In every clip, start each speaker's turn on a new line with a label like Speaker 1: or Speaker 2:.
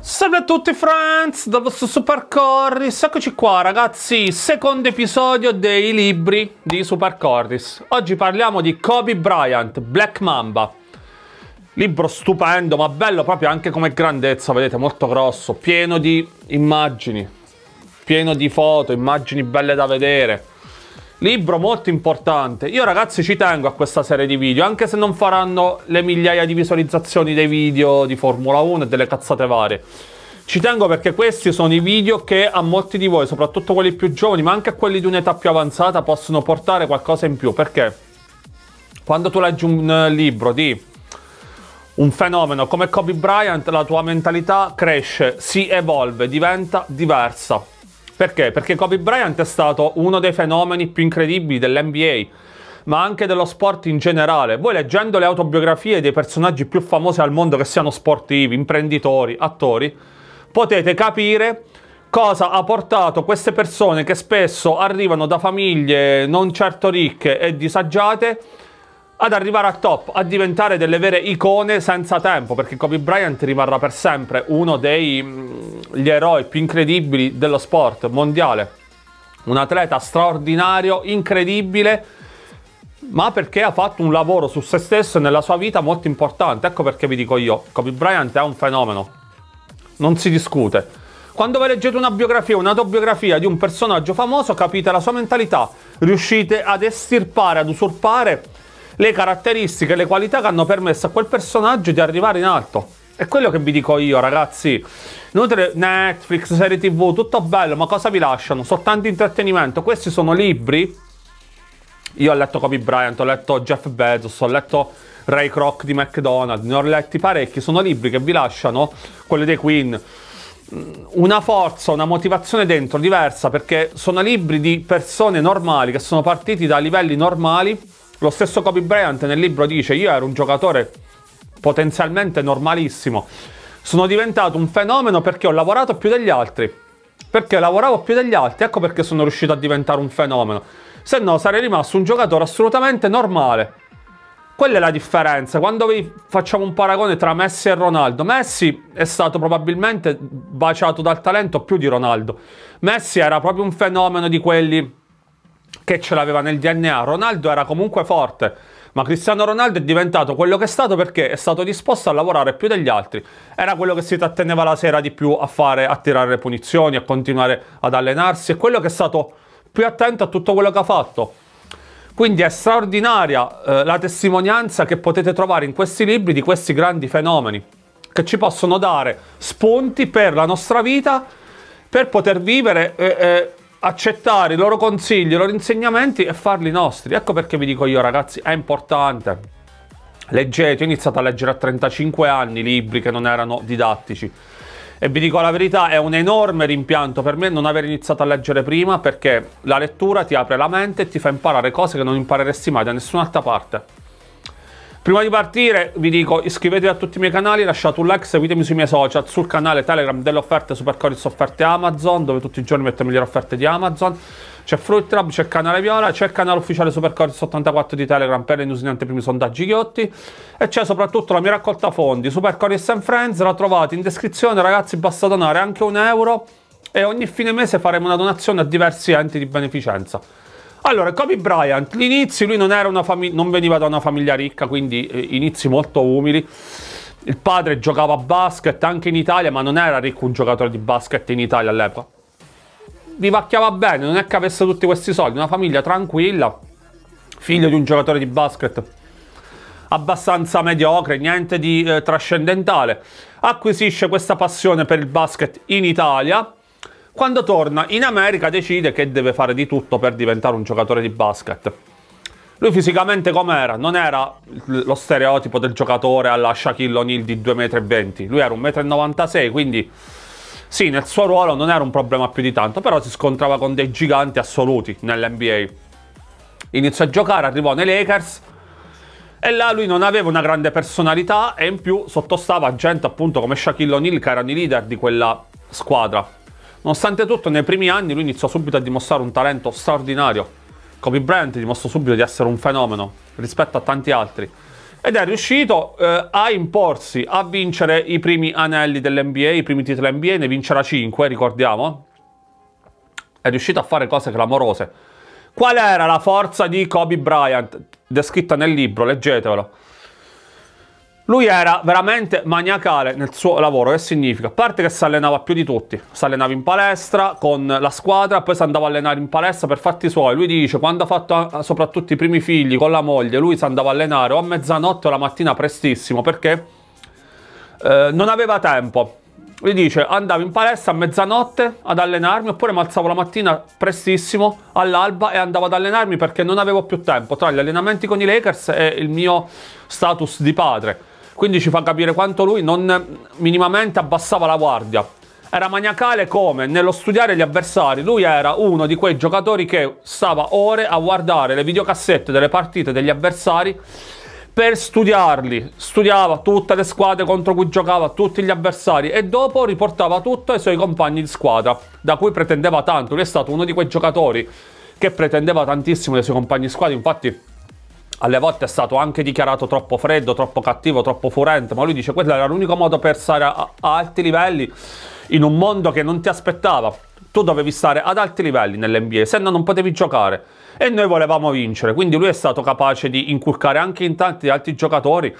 Speaker 1: Salve a tutti friends, da vostro Super Corris, eccoci qua ragazzi, secondo episodio dei libri di Super Corris. Oggi parliamo di Kobe Bryant, Black Mamba. Libro stupendo, ma bello proprio anche come grandezza, vedete, molto grosso, pieno di immagini, pieno di foto, immagini belle da vedere. Libro molto importante. Io ragazzi ci tengo a questa serie di video, anche se non faranno le migliaia di visualizzazioni dei video di Formula 1 e delle cazzate varie. Ci tengo perché questi sono i video che a molti di voi, soprattutto quelli più giovani, ma anche a quelli di un'età più avanzata, possono portare qualcosa in più. Perché quando tu leggi un eh, libro di un fenomeno come Kobe Bryant, la tua mentalità cresce, si evolve, diventa diversa. Perché? Perché Kobe Bryant è stato uno dei fenomeni più incredibili dell'NBA, ma anche dello sport in generale. Voi leggendo le autobiografie dei personaggi più famosi al mondo, che siano sportivi, imprenditori, attori, potete capire cosa ha portato queste persone che spesso arrivano da famiglie non certo ricche e disagiate ad arrivare a top, a diventare delle vere icone senza tempo, perché Kobe Bryant rimarrà per sempre uno degli mm, eroi più incredibili dello sport mondiale. Un atleta straordinario, incredibile, ma perché ha fatto un lavoro su se stesso e nella sua vita molto importante. Ecco perché vi dico io, Kobe Bryant è un fenomeno, non si discute. Quando voi leggete una biografia, un'autobiografia di un personaggio famoso, capite la sua mentalità, riuscite ad estirpare, ad usurpare le caratteristiche, le qualità che hanno permesso a quel personaggio di arrivare in alto. È quello che vi dico io, ragazzi. Inoltre, Netflix, serie TV, tutto bello, ma cosa vi lasciano? Soltanto intrattenimento. Questi sono libri. Io ho letto Kobe Bryant, ho letto Jeff Bezos, ho letto Ray Kroc di McDonald's, ne ho letti parecchi. Sono libri che vi lasciano, quelli dei Queen, mm, una forza, una motivazione dentro diversa, perché sono libri di persone normali che sono partiti da livelli normali lo stesso Kobe Bryant nel libro dice io ero un giocatore potenzialmente normalissimo, sono diventato un fenomeno perché ho lavorato più degli altri, perché lavoravo più degli altri, ecco perché sono riuscito a diventare un fenomeno, se no sarei rimasto un giocatore assolutamente normale. Quella è la differenza. Quando vi facciamo un paragone tra Messi e Ronaldo, Messi è stato probabilmente baciato dal talento più di Ronaldo. Messi era proprio un fenomeno di quelli che ce l'aveva nel DNA. Ronaldo era comunque forte, ma Cristiano Ronaldo è diventato quello che è stato perché è stato disposto a lavorare più degli altri. Era quello che si tratteneva la sera di più a fare, a tirare le punizioni, a continuare ad allenarsi. È quello che è stato più attento a tutto quello che ha fatto. Quindi è straordinaria eh, la testimonianza che potete trovare in questi libri di questi grandi fenomeni che ci possono dare spunti per la nostra vita per poter vivere eh, eh, accettare i loro consigli, i loro insegnamenti e farli nostri. Ecco perché vi dico io ragazzi, è importante. Leggete, ho iniziato a leggere a 35 anni libri che non erano didattici. E vi dico la verità, è un enorme rimpianto per me non aver iniziato a leggere prima perché la lettura ti apre la mente e ti fa imparare cose che non impareresti mai da nessun'altra parte. Prima di partire vi dico iscrivetevi a tutti i miei canali, lasciate un like, seguitemi sui miei social, sul canale Telegram delle offerte Supercoris offerte Amazon, dove tutti i giorni metto le migliori offerte di Amazon. C'è Fruit Trap, c'è il canale Viola, c'è il canale ufficiale Supercoris 84 di Telegram per le news niente primi sondaggi ghiotti e c'è soprattutto la mia raccolta fondi Supercoris and Friends, la trovate in descrizione ragazzi, basta donare anche un euro e ogni fine mese faremo una donazione a diversi enti di beneficenza. Allora, Kobe Bryant, l'inizio lui non, famig- non, veniva da una famiglia ricca, quindi eh, inizi molto umili. Il padre giocava a basket anche in Italia, ma non era ricco un giocatore di basket in Italia all'epoca. Vivacchiava bene, non è che avesse tutti questi soldi, una famiglia tranquilla, figlio di un giocatore di basket abbastanza mediocre, niente di eh, trascendentale. Acquisisce questa passione per il basket in Italia quando torna in America decide che deve fare di tutto per diventare un giocatore di basket. Lui fisicamente com'era? Non era lo stereotipo del giocatore alla Shaquille O'Neal di 2,20 m. Lui era 1,96 m, quindi sì, nel suo ruolo non era un problema più di tanto, però si scontrava con dei giganti assoluti nell'NBA. Iniziò a giocare, arrivò nei Lakers e là lui non aveva una grande personalità e in più sottostava a gente appunto come Shaquille O'Neal che erano i leader di quella squadra. Nonostante tutto, nei primi anni lui iniziò subito a dimostrare un talento straordinario. Kobe Bryant dimostrò subito di essere un fenomeno rispetto a tanti altri ed è riuscito eh, a imporsi, a vincere i primi anelli dell'NBA, i primi titoli NBA, ne vincerà 5, ricordiamo. È riuscito a fare cose clamorose. Qual era la forza di Kobe Bryant? Descritta nel libro, leggetevelo. Lui era veramente maniacale nel suo lavoro, che significa? A parte che si allenava più di tutti, si allenava in palestra con la squadra, poi si andava a allenare in palestra per fatti suoi. Lui dice, quando ha fatto eh, soprattutto i primi figli con la moglie, lui si andava a allenare o a mezzanotte o la mattina prestissimo, perché eh, non aveva tempo. Lui dice, andavo in palestra a mezzanotte ad allenarmi, oppure mi alzavo la mattina prestissimo all'alba e andavo ad allenarmi perché non avevo più tempo tra gli allenamenti con i Lakers e il mio status di padre quindi ci fa capire quanto lui non minimamente abbassava la guardia. Era maniacale come nello studiare gli avversari. Lui era uno di quei giocatori che stava ore a guardare le videocassette delle partite degli avversari per studiarli. Studiava tutte le squadre contro cui giocava, tutti gli avversari e dopo riportava tutto ai suoi compagni di squadra, da cui pretendeva tanto. Lui è stato uno di quei giocatori che pretendeva tantissimo dai suoi compagni di squadra, infatti alle volte è stato anche dichiarato troppo freddo, troppo cattivo, troppo furente, ma lui dice quello era l'unico modo per stare a, a alti livelli in un mondo che non ti aspettava. Tu dovevi stare ad alti livelli nell'NBA, se no non potevi giocare. E noi volevamo vincere, quindi lui è stato capace di inculcare anche in tanti altri giocatori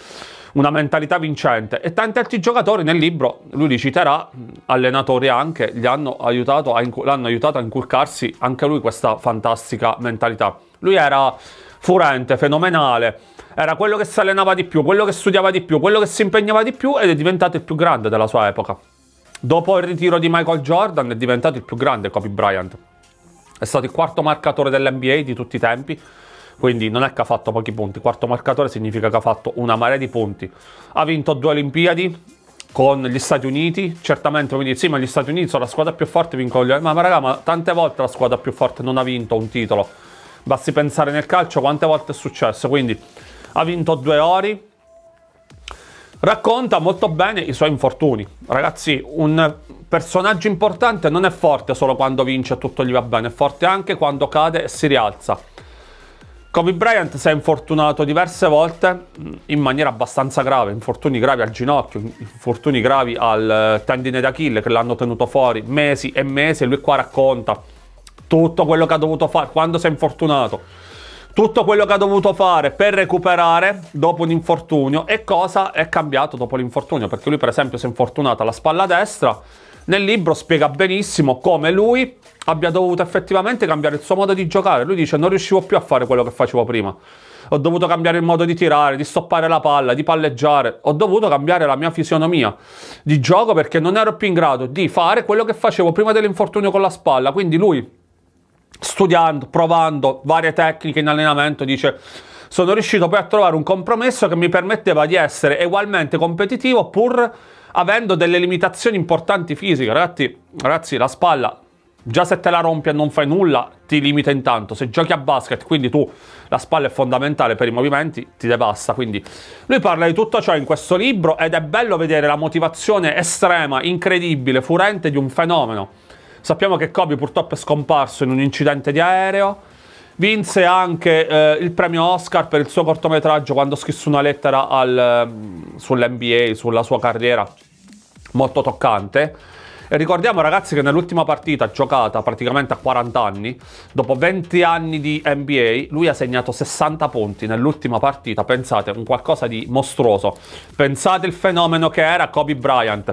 Speaker 1: una mentalità vincente. E tanti altri giocatori nel libro, lui li citerà, allenatori anche, gli hanno aiutato a, l'hanno aiutato a inculcarsi anche lui questa fantastica mentalità. Lui era furente, fenomenale. Era quello che si allenava di più, quello che studiava di più, quello che si impegnava di più ed è diventato il più grande della sua epoca. Dopo il ritiro di Michael Jordan è diventato il più grande Kobe Bryant. È stato il quarto marcatore dell'NBA di tutti i tempi, quindi non è che ha fatto pochi punti. Quarto marcatore significa che ha fatto una marea di punti. Ha vinto due Olimpiadi, con gli Stati Uniti, certamente mi dite sì ma gli Stati Uniti sono la squadra più forte, vincono gli... Ma, ma raga, ma tante volte la squadra più forte non ha vinto un titolo Basti pensare nel calcio quante volte è successo. Quindi ha vinto due ori. Racconta molto bene i suoi infortuni. Ragazzi, un personaggio importante non è forte solo quando vince e tutto gli va bene, è forte anche quando cade e si rialza. Kobe Bryant si è infortunato diverse volte mm, in maniera abbastanza grave, infortuni gravi al ginocchio, infortuni gravi al eh, tendine d'Achille che l'hanno tenuto fuori mesi e mesi e lui qua racconta tutto quello che ha dovuto fare quando si è infortunato, tutto quello che ha dovuto fare per recuperare dopo un infortunio e cosa è cambiato dopo l'infortunio, perché lui per esempio si è infortunato alla spalla destra, nel libro spiega benissimo come lui abbia dovuto effettivamente cambiare il suo modo di giocare, lui dice non riuscivo più a fare quello che facevo prima, ho dovuto cambiare il modo di tirare, di stoppare la palla, di palleggiare, ho dovuto cambiare la mia fisionomia di gioco perché non ero più in grado di fare quello che facevo prima dell'infortunio con la spalla, quindi lui studiando, provando varie tecniche in allenamento, dice sono riuscito poi a trovare un compromesso che mi permetteva di essere ugualmente competitivo pur avendo delle limitazioni importanti fisiche. Ragazzi, ragazzi la spalla già se te la rompi e non fai nulla ti limita intanto. Se giochi a basket, quindi tu la spalla è fondamentale per i movimenti, ti devasta. Quindi lui parla di tutto ciò in questo libro ed è bello vedere la motivazione estrema, incredibile, furente di un fenomeno Sappiamo che Kobe purtroppo è scomparso in un incidente di aereo. Vinse anche eh, il premio Oscar per il suo cortometraggio quando scrisse una lettera al, ehm, sull'NBA, sulla sua carriera, molto toccante. E ricordiamo ragazzi che nell'ultima partita giocata praticamente a 40 anni, dopo 20 anni di NBA, lui ha segnato 60 punti nell'ultima partita, pensate, un qualcosa di mostruoso. Pensate il fenomeno che era Kobe Bryant,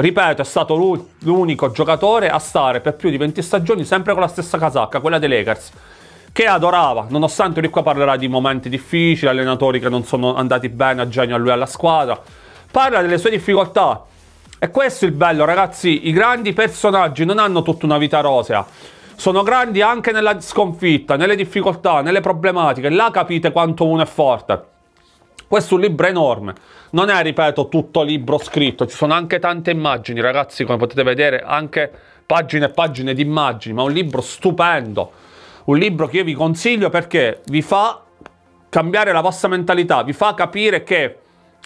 Speaker 1: ripeto, è stato l'unico giocatore a stare per più di 20 stagioni sempre con la stessa casacca, quella dei Lakers, che adorava, nonostante lui qua parlerà di momenti difficili, allenatori che non sono andati bene a genio a lui e alla squadra, parla delle sue difficoltà. E questo è il bello, ragazzi, i grandi personaggi non hanno tutta una vita rosea. Sono grandi anche nella sconfitta, nelle difficoltà, nelle problematiche. Là capite quanto uno è forte. Questo è un libro enorme, non è, ripeto, tutto libro scritto, ci sono anche tante immagini, ragazzi, come potete vedere, anche pagine e pagine di immagini, ma un libro stupendo, un libro che io vi consiglio perché vi fa cambiare la vostra mentalità, vi fa capire che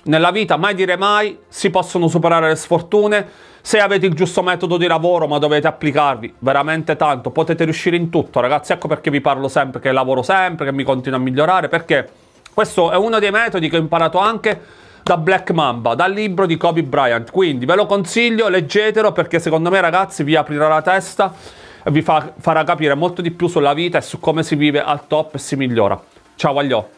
Speaker 1: nella vita mai dire mai si possono superare le sfortune, se avete il giusto metodo di lavoro ma dovete applicarvi veramente tanto, potete riuscire in tutto, ragazzi, ecco perché vi parlo sempre, che lavoro sempre, che mi continuo a migliorare, perché questo è uno dei metodi che ho imparato anche da Black Mamba, dal libro di Kobe Bryant. Quindi ve lo consiglio, leggetelo perché secondo me ragazzi vi aprirà la testa e vi fa, farà capire molto di più sulla vita e su come si vive al top e si migliora. Ciao agli aglio!